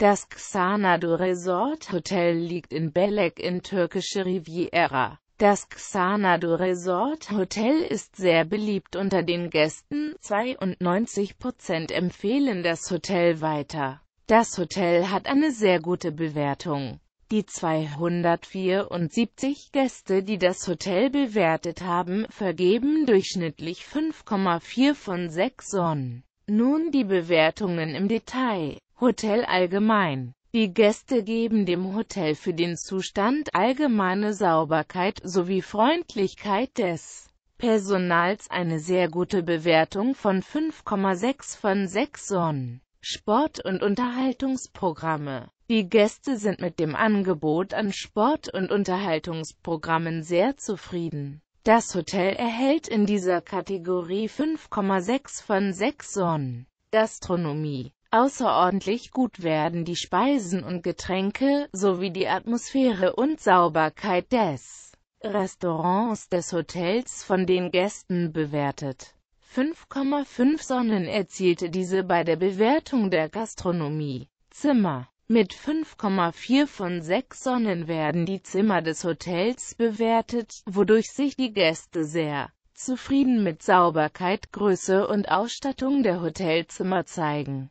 Das Xanadu Resort Hotel liegt in Belek in türkische Riviera. Das Xanadu Resort Hotel ist sehr beliebt unter den Gästen, 92% empfehlen das Hotel weiter. Das Hotel hat eine sehr gute Bewertung. Die 274 Gäste, die das Hotel bewertet haben, vergeben durchschnittlich 5,4 von 6 Sonnen. Nun die Bewertungen im Detail. Hotel allgemein. Die Gäste geben dem Hotel für den Zustand allgemeine Sauberkeit sowie Freundlichkeit des Personals eine sehr gute Bewertung von 5,6 von 6 Sonnen. Sport- und Unterhaltungsprogramme Die Gäste sind mit dem Angebot an Sport- und Unterhaltungsprogrammen sehr zufrieden. Das Hotel erhält in dieser Kategorie 5,6 von 6 Sonnen. Gastronomie Außerordentlich gut werden die Speisen und Getränke, sowie die Atmosphäre und Sauberkeit des Restaurants des Hotels von den Gästen bewertet. 5,5 Sonnen erzielte diese bei der Bewertung der Gastronomie. Zimmer mit 5,4 von 6 Sonnen werden die Zimmer des Hotels bewertet, wodurch sich die Gäste sehr zufrieden mit Sauberkeit, Größe und Ausstattung der Hotelzimmer zeigen.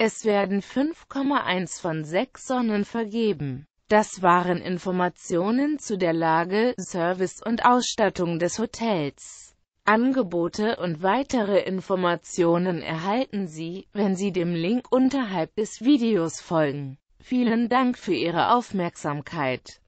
Es werden 5,1 von 6 Sonnen vergeben. Das waren Informationen zu der Lage, Service und Ausstattung des Hotels. Angebote und weitere Informationen erhalten Sie, wenn Sie dem Link unterhalb des Videos folgen. Vielen Dank für Ihre Aufmerksamkeit.